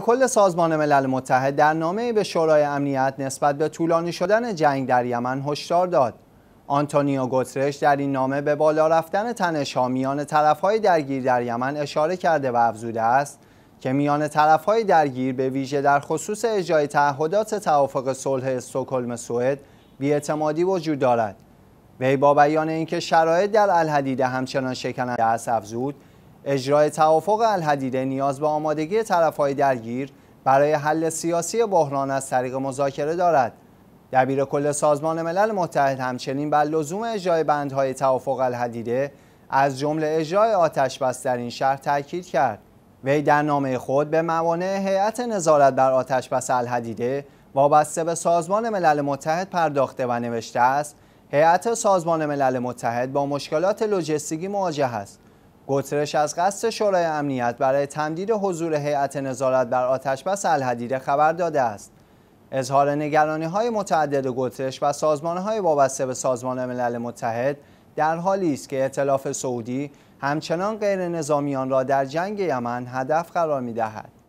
کل سازمان ملل متحد در نامه به شورای امنیت نسبت به طولانی شدن جنگ در یمن هشدار داد. آنتونیو گوترش در این نامه به بالا رفتن تنش‌ها میان طرفهای درگیر در یمن اشاره کرده و افزوده است که میان طرفهای درگیر به ویژه در خصوص اجرای تعهدات توافق صلح استکهلم سوئد بیاعتمادی وجود دارد. وی با بیان اینکه شرایط در الحدیده همچنان شکننده است افزود اجرای توافق الحدیده نیاز به آمادگی طرفهای درگیر برای حل سیاسی بحران از طریق مذاکره دارد. دبیر کل سازمان ملل متحد همچنین بر لزوم اجرای بندهای توافق الحدیده از جمله اجرای آتش بس در این شهر تاکید کرد. وی در نامه خود به موانع هیئت نظارت بر آتش بس الحدیده وابسته به سازمان ملل متحد پرداخته و نوشته است هیئت سازمان ملل متحد با مشکلات لوجستیکی مواجه است گوترش از قصد شورای امنیت برای تمدید حضور هیئت نظارت بر آتش آتشبس الحدیده خبر داده است اظهار نگرانی های متعدد گوترش و سازمان های وابسته به سازمان ملل متحد در حالی است که اطلاف سعودی همچنان غیر نظامیان را در جنگ یمن هدف قرار می دهد.